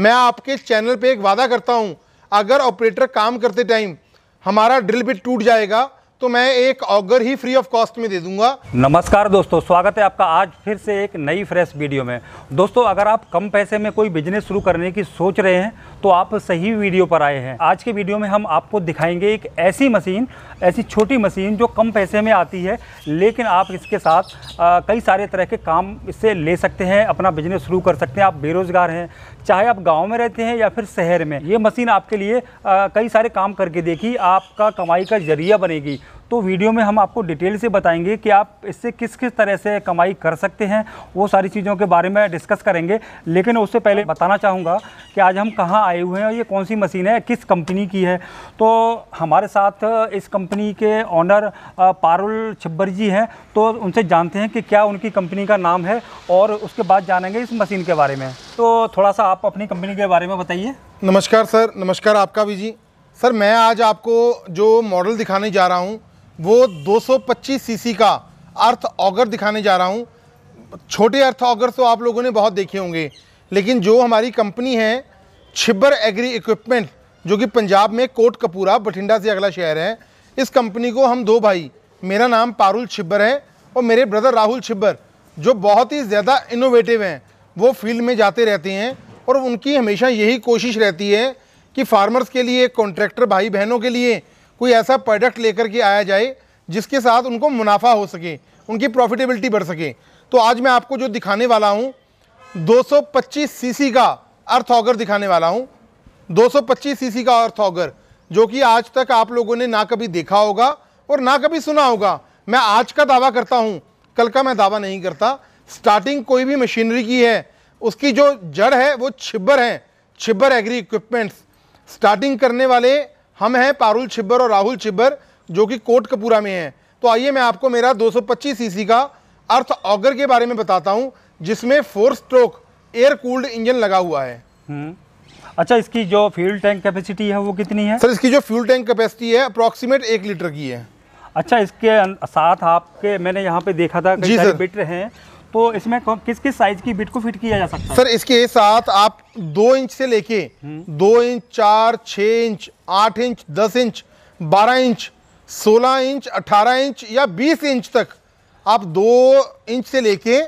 मैं आपके चैनल पे एक वादा करता हूँ अगर ऑपरेटर काम करते टाइम हमारा ड्रिल बिट टूट जाएगा तो मैं एक ऑगर ही फ्री ऑफ कॉस्ट में दे दूंगा नमस्कार दोस्तों स्वागत है आपका आज फिर से एक नई फ्रेश वीडियो में दोस्तों अगर आप कम पैसे में कोई बिजनेस शुरू करने की सोच रहे हैं तो आप सही वीडियो पर आए हैं आज के वीडियो में हम आपको दिखाएंगे एक ऐसी मशीन ऐसी छोटी मशीन जो कम पैसे में आती है लेकिन आप इसके साथ आ, कई सारे तरह के काम इससे ले सकते हैं अपना बिजनेस शुरू कर सकते हैं आप बेरोज़गार हैं चाहे आप गांव में रहते हैं या फिर शहर में ये मशीन आपके लिए आ, कई सारे काम करके देखी आपका कमाई का जरिया बनेगी तो वीडियो में हम आपको डिटेल से बताएंगे कि आप इससे किस किस तरह से कमाई कर सकते हैं वो सारी चीज़ों के बारे में डिस्कस करेंगे लेकिन उससे पहले बताना चाहूँगा कि आज हम कहाँ आए हुए हैं और ये कौन सी मशीन है किस कंपनी की है तो हमारे साथ इस कंपनी के ऑनर पारुल छिब्बर जी हैं तो उनसे जानते हैं कि क्या उनकी कंपनी का नाम है और उसके बाद जानेंगे इस मशीन के बारे में तो थोड़ा सा आप अपनी कंपनी के बारे में बताइए नमस्कार सर नमस्कार आपका भी जी सर मैं आज आपको जो मॉडल दिखाने जा रहा हूँ वो 225 सीसी का अर्थ ऑगर दिखाने जा रहा हूँ छोटे अर्थ ऑगर तो आप लोगों ने बहुत देखे होंगे लेकिन जो हमारी कंपनी है छिब्बर एग्री इक्विपमेंट जो कि पंजाब में कोट कपूरा बठिंडा से अगला शहर है इस कंपनी को हम दो भाई मेरा नाम पारुल छिब्बर है और मेरे ब्रदर राहुल छिब्बर जो बहुत ही ज़्यादा इनोवेटिव हैं वो फील्ड में जाते रहते हैं और उनकी हमेशा यही कोशिश रहती है कि फार्मर्स के लिए कॉन्ट्रैक्टर भाई बहनों के लिए कोई ऐसा प्रोडक्ट लेकर के आया जाए जिसके साथ उनको मुनाफा हो सके उनकी प्रॉफिटेबिलिटी बढ़ सके तो आज मैं आपको जो दिखाने वाला हूँ 225 सीसी का अर्थ ऑगर दिखाने वाला हूँ 225 सीसी का अर्थ ऑगर जो कि आज तक आप लोगों ने ना कभी देखा होगा और ना कभी सुना होगा मैं आज का दावा करता हूँ कल का मैं दावा नहीं करता स्टार्टिंग कोई भी मशीनरी की है उसकी जो जड़ है वो छिब्बर है छिब्बर एग्री इक्विपमेंट्स स्टार्टिंग करने वाले हम हैं पारुल छिब्बर और राहुल छिब्बर जो कि कोट कपूरा में हैं तो आइए मैं आपको मेरा 225 सीसी का अर्थ ऑगर के बारे में बताता हूँ जिसमें four stroke air cooled engine लगा हुआ है हम्म। अच्छा इसकी जो फ्यूल टैंक कैपेसिटी है वो कितनी है सर इसकी जो फ्यूल टैंक कैपेसिटी है अप्रोक्सीमेट एक लीटर की है अच्छा इसके साथ आपके मैंने यहाँ पे देखा था कि बिट रहे हैं तो इसमें किस किस साइज की बिट को फिट किया जा सकता है सर इसके साथ आप दो इंच से लेके हम्म। दो इंच चार छः इंच आठ इंच दस इंच बारह इंच सोलह इंच अट्ठारह इंच या बीस इंच तक आप दो इंच से लेके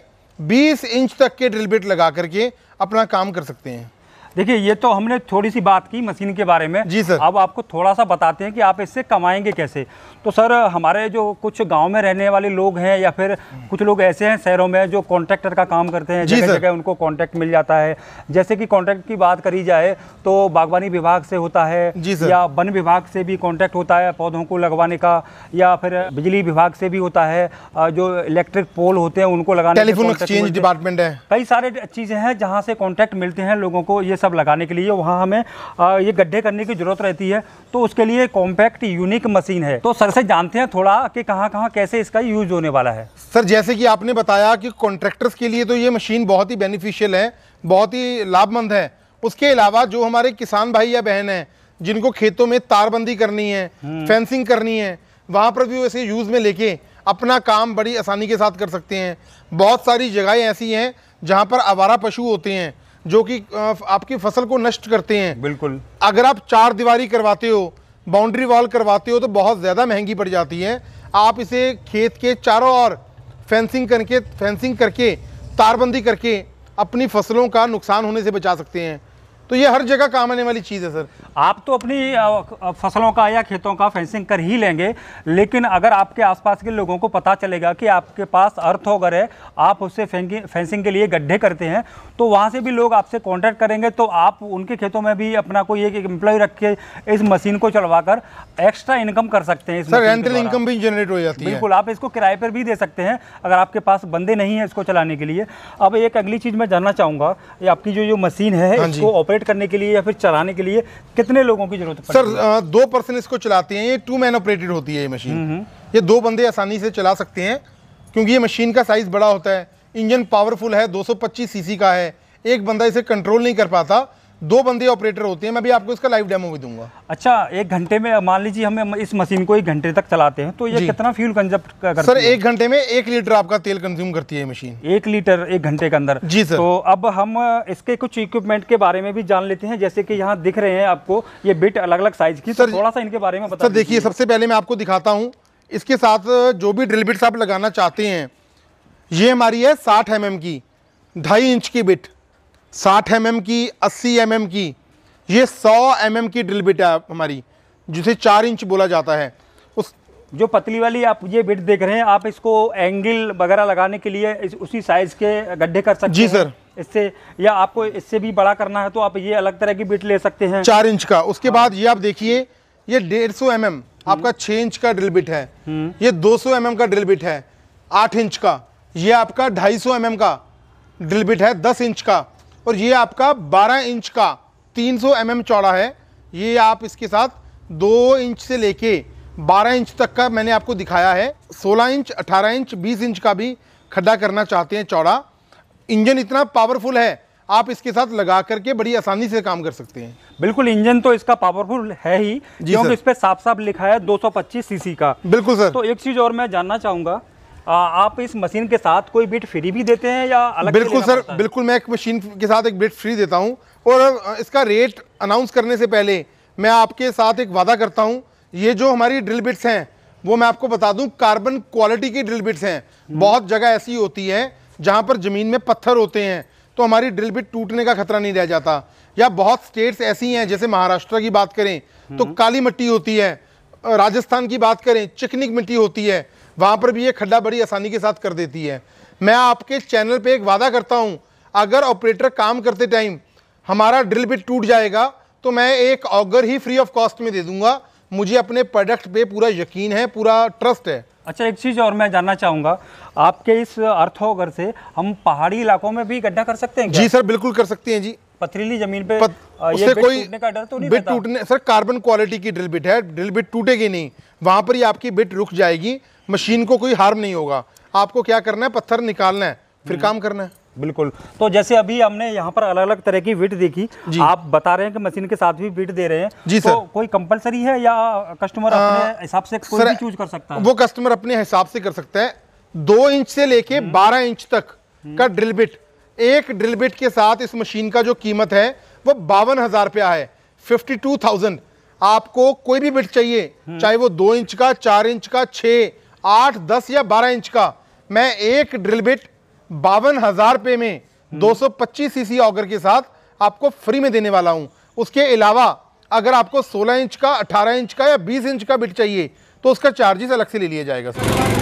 बीस इंच तक के ड्रिल बिट लगा करके अपना काम कर सकते हैं देखिए ये तो हमने थोड़ी सी बात की मशीन के बारे में जी सर अब आपको थोड़ा सा बताते हैं कि आप इससे कमाएंगे कैसे तो सर हमारे जो कुछ गांव में रहने वाले लोग हैं या फिर कुछ लोग ऐसे हैं शहरों में जो कॉन्ट्रैक्टर का काम करते हैं जगह जगह उनको कॉन्ट्रैक्ट मिल जाता है जैसे कि कॉन्ट्रैक्ट की बात करी जाए तो बागवानी विभाग से होता है या वन विभाग से भी कॉन्ट्रैक्ट होता है पौधों को लगवाने का या फिर बिजली विभाग से भी होता है जो इलेक्ट्रिक पोल होते हैं उनको लगाने का डिपार्टमेंट है कई सारे चीज़ें हैं जहाँ से कॉन्ट्रैक्ट मिलते हैं लोगों को ये सब सब लगाने के लिए वहाँ हमें ये गड्ढे करने की ज़रूरत रहती है तो उसके लिए कॉम्पैक्ट यूनिक मशीन है तो सर से जानते हैं थोड़ा कि कहाँ कहाँ कैसे इसका यूज होने वाला है सर जैसे कि आपने बताया कि कॉन्ट्रैक्टर्स के लिए तो ये मशीन बहुत ही बेनिफिशियल है बहुत ही लाभमंद है उसके अलावा जो हमारे किसान भाई या बहन हैं जिनको खेतों में तारबंदी करनी है हम्म। फेंसिंग करनी है वहाँ पर भी वैसे यूज़ में लेके अपना काम बड़ी आसानी के साथ कर सकते हैं बहुत सारी जगहें ऐसी हैं जहाँ पर आवारा पशु होते हैं जो कि आपकी फसल को नष्ट करते हैं बिल्कुल अगर आप चार दीवारी करवाते हो बाउंड्री वॉल करवाते हो तो बहुत ज़्यादा महंगी पड़ जाती है आप इसे खेत के चारों ओर फेंसिंग करके फेंसिंग करके तारबंदी करके अपनी फसलों का नुकसान होने से बचा सकते हैं तो ये हर जगह काम आने वाली चीज़ है सर आप तो अपनी फसलों का या खेतों का फेंसिंग कर ही लेंगे लेकिन अगर आपके आसपास के लोगों को पता चलेगा कि आपके पास अर्थ अर्थोगर है आप उससे फेंसिंग के लिए गड्ढे करते हैं तो वहाँ से भी लोग आपसे कॉन्टैक्ट करेंगे तो आप उनके खेतों में भी अपना कोई एक एम्प्लॉय रख के इस मशीन को चलवा कर एक्स्ट्रा इनकम कर सकते हैं सर एंट्रल इनकम भी जनरेट हो जाती है बिल्कुल आप इसको किराए पर भी दे सकते हैं अगर आपके पास बंदे नहीं है इसको चलाने के लिए अब एक अगली चीज़ मैं जानना चाहूँगा आपकी जो जो मशीन है हाँ इसको ऑपरेट ऑपरेट करने के लिए या फिर चलाने के लिए कितने लोगों की जरूरत है सर दो पर्सन इसको चलाते हैं ये टू मैन ऑपरेटेड होती है ये मशीन हम्म, हम्म। ये दो बंदे आसानी से चला सकते हैं क्योंकि ये मशीन का साइज़ बड़ा होता है इंजन पावरफुल है 225 सीसी का है एक बंदा इसे कंट्रोल नहीं कर पाता दो बंदे ऑपरेटर होते हैं मैं भी आपको इसका लाइव डेमो भी दूंगा अच्छा एक घंटे में मान लीजिए हम इस मशीन को एक घंटे तक चलाते हैं तो ये कितना फ्यूल कंजप कर सर एक घंटे में एक लीटर आपका तेल कंज्यूम करती है मशीन एक लीटर एक घंटे के अंदर जी सर तो अब हम इसके कुछ इक्विपमेंट के बारे में भी जान लेते हैं जैसे कि यहाँ दिख रहे हैं आपको ये बिट अलग अलग साइज की तो सर थोड़ा सा इनके बारे में सर देखिए सबसे पहले मैं आपको दिखाता हूँ इसके साथ जो भी ड्रिल बिट्स आप लगाना चाहते हैं ये हमारी है साठ एम mm की ढाई इंच की बिट साठ एम की अस्सी एम mm की ये सौ एम mm की ड्रिल बिट है हमारी जिसे चार इंच बोला जाता है उस जो पतली वाली आप ये बिट देख रहे हैं आप इसको एंगल वगैरह लगाने के लिए इस, उसी साइज़ के गड्ढे कर सकते जी हैं जी सर इससे या आपको इससे भी बड़ा करना है तो आप ये अलग तरह की बिट ले सकते हैं चार इंच का उसके हाँ। बाद ये आप देखिए ये डेढ़ सौ एम हम्म। आपका छः इंच का ड्रिल बिट है हम्म। ये दो सौ एम का ड्रिल बिट है आठ इंच का ये आपका ढाई सौ एम का ड्रिल बिट है दस इंच का और ये आपका 12 इंच का 300 सौ mm चौड़ा है ये आप इसके साथ 2 इंच से लेके 12 इंच तक का मैंने आपको दिखाया है 16 इंच 18 इंच 20 इंच का भी खड्डा करना चाहते हैं चौड़ा इंजन इतना पावरफुल है आप इसके साथ लगा करके बड़ी आसानी से काम कर सकते हैं बिल्कुल इंजन तो इसका पावरफुल है ही क्योंकि इस पर साफ साफ लिखा है 225 सीसी का बिल्कुल सर तो एक चीज और मैं जानना चाहूंगा आप इस मशीन के साथ कोई बिट फ्री भी देते हैं या अलग बिल्कुल सर बिल्कुल मैं एक मशीन के साथ एक बिट फ्री देता हूँ और इसका रेट अनाउंस करने से पहले मैं आपके साथ एक वादा करता हूँ ये जो हमारी ड्रिल बिट्स हैं वो मैं आपको बता दूं कार्बन क्वालिटी की ड्रिल बिट्स हैं हम्म। बहुत जगह ऐसी होती है जहाँ पर ज़मीन में पत्थर होते हैं तो हमारी ड्रिल बिट टूटने का खतरा नहीं रह जाता या बहुत स्टेट्स ऐसी हैं जैसे महाराष्ट्र की बात करें तो हम्म। काली मिट्टी होती है राजस्थान की बात करें चिकनिक मिट्टी होती है वहाँ पर भी ये खड्डा बड़ी आसानी के साथ कर देती है मैं आपके चैनल पे एक वादा करता हूँ अगर ऑपरेटर काम करते टाइम हमारा ड्रिल बिट टूट जाएगा तो मैं एक ऑगर ही फ्री ऑफ कॉस्ट में दे दूंगा मुझे अपने प्रोडक्ट पे पूरा यकीन है पूरा ट्रस्ट है अच्छा एक चीज़ और मैं जानना चाहूँगा आपके इस अर्थोगर से हम पहाड़ी इलाकों में भी गड्ढा कर सकते हैं क्या? जी सर बिल्कुल कर सकते हैं जी पथरीली जमीन पे पत, ये बिट कोई टूटने का डर तो नहीं बिट टूटने सर कार्बन क्वालिटी की ड्रिल बिट है ड्रिल बिट टूटेगी नहीं वहाँ पर ही आपकी बिट रुक जाएगी मशीन को कोई हार्म नहीं होगा आपको क्या करना है पत्थर निकालना है फिर हम्म। काम करना है बिल्कुल तो जैसे अभी हमने यहाँ पर अलग अलग तरह की विट देखी आप बता रहे हैं कि मशीन के साथ भी विट दे रहे हैं जी तो कोई कंपलसरी है या कस्टमर आ, अपने हिसाब से कोई भी चूज कर सकता है वो कस्टमर अपने हिसाब से कर सकता है दो इंच से लेके हम्म। बारह इंच तक हम्म। का ड्रिल बिट एक ड्रिल बिट के साथ इस मशीन का जो कीमत है वो बावन हजार रुपया है फिफ्टी आपको कोई भी बिट चाहिए चाहे वो दो इंच का चार इंच का छह आठ दस या बारह इंच का मैं एक ड्रिल बिट बावन हज़ार रुपये में हम्म। दो सौ सी सीसी ऑगर के साथ आपको फ्री में देने वाला हूँ उसके अलावा अगर आपको सोलह इंच का अठारह इंच का या बीस इंच का बिट चाहिए तो उसका चार्जेस अलग से ले लिया जाएगा सर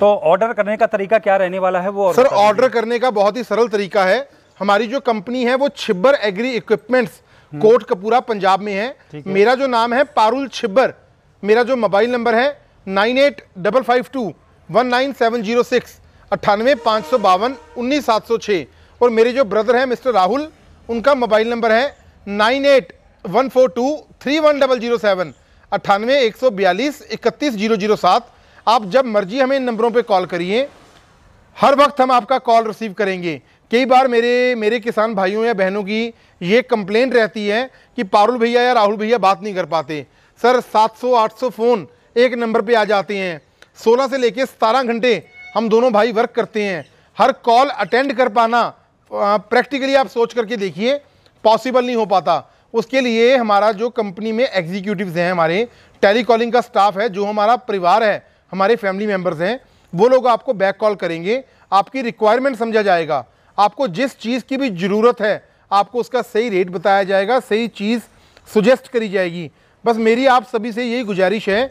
तो ऑर्डर करने का तरीका क्या रहने वाला है वो सर ऑर्डर करने का बहुत ही सरल तरीका है हमारी जो कंपनी है वो छिब्बर एग्री हम्म। इक्विपमेंट्स कोट कपूरा पंजाब में है मेरा जो नाम है पारुल छिब्बर मेरा जो मोबाइल नंबर है nine eight double five two one nine seven zero six अट्ठानवे पाँच सौ बावन उन्नीस सात सौ छः और मेरे जो ब्रदर हैं मिस्टर राहुल उनका मोबाइल नंबर है nine eight one four two three one double zero seven अट्ठानवे एक सौ बयालीस इकतीस जीरो जीरो सात आप जब मर्जी हमें इन नंबरों पर कॉल करिए हर वक्त हम आपका कॉल रिसीव करेंगे कई बार मेरे मेरे किसान भाइयों या बहनों की ये कंप्लेंट रहती है कि पारुल भैया या राहुल भैया बात नहीं कर पाते सर 700 800 फ़ोन एक नंबर पे आ जाते हैं 16 से लेके सतारह घंटे हम दोनों भाई वर्क करते हैं हर कॉल अटेंड कर पाना प्रैक्टिकली आप सोच करके देखिए पॉसिबल नहीं हो पाता उसके लिए हमारा जो कंपनी में एग्जीक्यूटिव हैं हमारे टेलीकॉलिंग का स्टाफ है जो हमारा परिवार है हमारे फैमिली मेम्बर्स हैं वो लोग आपको बैक कॉल करेंगे आपकी रिक्वायरमेंट समझा जाएगा आपको जिस चीज़ की भी ज़रूरत है आपको उसका सही रेट बताया जाएगा सही चीज़ सुजेस्ट करी जाएगी बस मेरी आप सभी से यही गुजारिश है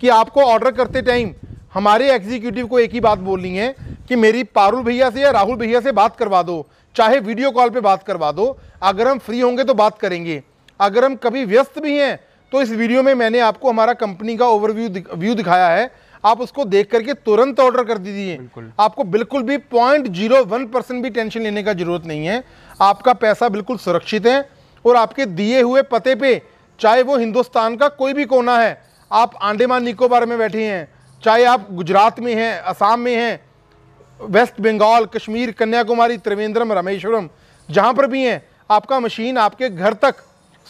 कि आपको ऑर्डर करते टाइम हमारे एग्जीक्यूटिव को एक ही बात बोलनी है कि मेरी पारुल भैया से या राहुल भैया से बात करवा दो चाहे वीडियो कॉल पे बात करवा दो अगर हम फ्री होंगे तो बात करेंगे अगर हम कभी व्यस्त भी हैं तो इस वीडियो में मैंने आपको हमारा कंपनी का ओवरव्यू व्यू दिखाया है आप उसको देख करके तुरंत ऑर्डर कर दीजिए आपको बिल्कुल भी पॉइंट जीरो वन परसेंट भी टेंशन लेने का जरूरत नहीं है आपका पैसा बिल्कुल सुरक्षित है और आपके दिए हुए पते पे चाहे वो हिंदुस्तान का कोई भी कोना है आप आंडेमान निकोबार में बैठे हैं चाहे आप गुजरात में हैं असम में हैं वेस्ट बंगाल कश्मीर कन्याकुमारी त्रिवेंद्रम रामेश्वरम जहाँ पर भी हैं आपका मशीन आपके घर तक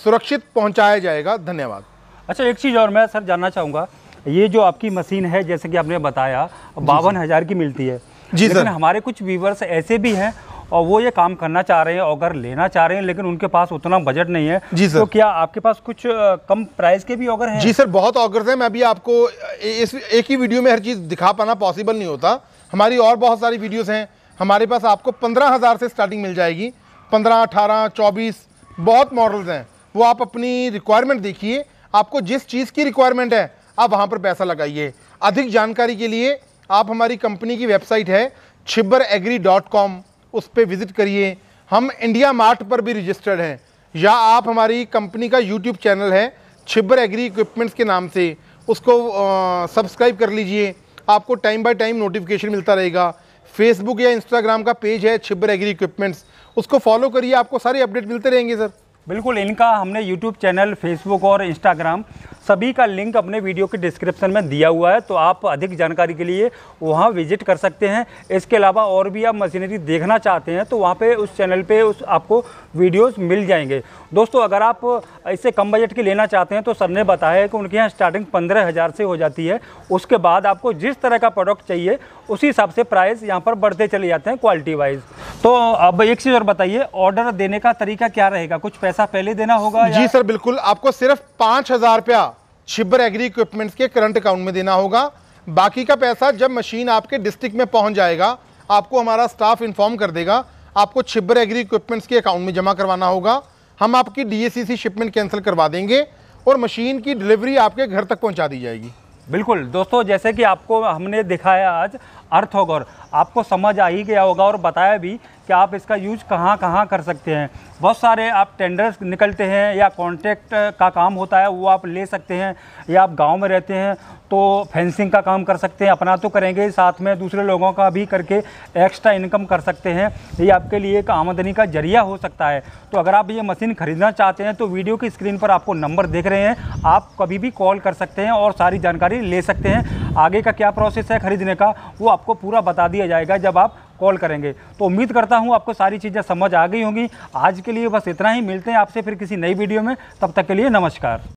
सुरक्षित पहुँचाया जाएगा धन्यवाद अच्छा एक चीज़ और मैं सर जानना चाहूँगा ये जो आपकी मशीन है जैसे कि आपने बताया बावन हज़ार की मिलती है जी लेकिन हमारे कुछ व्यूवर्स ऐसे भी हैं और वो ये काम करना चाह रहे हैं ऑगर लेना चाह रहे हैं लेकिन उनके पास उतना बजट नहीं है जी सर तो क्या आपके पास कुछ कम प्राइस के भी ऑगर हैं जी सर बहुत ऑगर्स हैं मैं भी आपको इस एक ही वीडियो में हर चीज़ दिखा पाना पॉसिबल नहीं होता हमारी और बहुत सारी वीडियोस हैं हमारे पास आपको पंद्रह हज़ार से स्टार्टिंग मिल जाएगी पंद्रह अठारह चौबीस बहुत मॉडल्स हैं वो आप अपनी रिक्वायरमेंट देखिए आपको जिस चीज़ की रिक्वायरमेंट है आप वहाँ पर पैसा लगाइए अधिक जानकारी के लिए आप हमारी कंपनी की वेबसाइट है छिब्बर एग्री डॉट कॉम उस पर विज़िट करिए हम इंडिया मार्ट पर भी रजिस्टर्ड हैं या आप हमारी कंपनी का यूट्यूब चैनल है छिब्बर एग्री इक्विपमेंट्स के नाम से उसको सब्सक्राइब कर लीजिए आपको टाइम बाय टाइम नोटिफिकेशन मिलता रहेगा फेसबुक या इंस्टाग्राम का पेज है छिब्बर एग्री इक्विपमेंट्स उसको फॉलो करिए आपको सारे अपडेट मिलते रहेंगे सर बिल्कुल इनका हमने यूट्यूब चैनल फेसबुक और इंस्टाग्राम सभी का लिंक अपने वीडियो के डिस्क्रिप्शन में दिया हुआ है तो आप अधिक जानकारी के लिए वहाँ विजिट कर सकते हैं इसके अलावा और भी आप मशीनरी देखना चाहते हैं तो वहाँ पर उस चैनल पर उस आपको वीडियोज़ मिल जाएंगे दोस्तों अगर आप इससे कम बजट की लेना चाहते हैं तो सर ने बताया है कि उनके यहाँ स्टार्टिंग पंद्रह हज़ार से हो जाती है उसके बाद आपको जिस तरह का प्रोडक्ट चाहिए उसी हिसाब से प्राइस यहाँ पर बढ़ते चले जाते हैं क्वालिटी वाइज तो अब एक चीज़ और बताइए ऑर्डर देने का तरीका क्या रहेगा कुछ पैसा पहले देना होगा जी सर बिल्कुल आपको सिर्फ पाँच हज़ार रुपया छिब्बर एग्री इक्विपमेंट्स के करंट अकाउंट में देना होगा बाकी का पैसा जब मशीन आपके डिस्ट्रिक्ट में पहुंच जाएगा आपको हमारा स्टाफ इन्फॉर्म कर देगा आपको छिब्बर एग्री इक्विपमेंट्स के अकाउंट में जमा करवाना होगा हम आपकी डी शिपमेंट कैंसिल करवा देंगे और मशीन की डिलीवरी आपके घर तक पहुँचा दी जाएगी बिल्कुल दोस्तों जैसे कि आपको हमने दिखाया आज अर्थ होगा आपको समझ आ ही गया होगा और बताया भी कि आप इसका यूज कहाँ कहाँ कर सकते हैं बहुत सारे आप टेंडर्स निकलते हैं या कॉन्ट्रैक्ट का काम होता है वो आप ले सकते हैं या आप गांव में रहते हैं तो फेंसिंग का काम कर सकते हैं अपना तो करेंगे साथ में दूसरे लोगों का भी करके एक्स्ट्रा इनकम कर सकते हैं ये आपके लिए एक आमदनी का जरिया हो सकता है तो अगर आप ये मशीन ख़रीदना चाहते हैं तो वीडियो की स्क्रीन पर आपको नंबर देख रहे हैं आप कभी भी कॉल कर सकते हैं और सारी जानकारी ले सकते हैं आगे का क्या प्रोसेस है खरीदने का वो आपको पूरा बता दिया जाएगा जब आप कॉल करेंगे तो उम्मीद करता हूँ आपको सारी चीज़ें समझ आ गई होंगी आज के लिए बस इतना ही मिलते हैं आपसे फिर किसी नई वीडियो में तब तक के लिए नमस्कार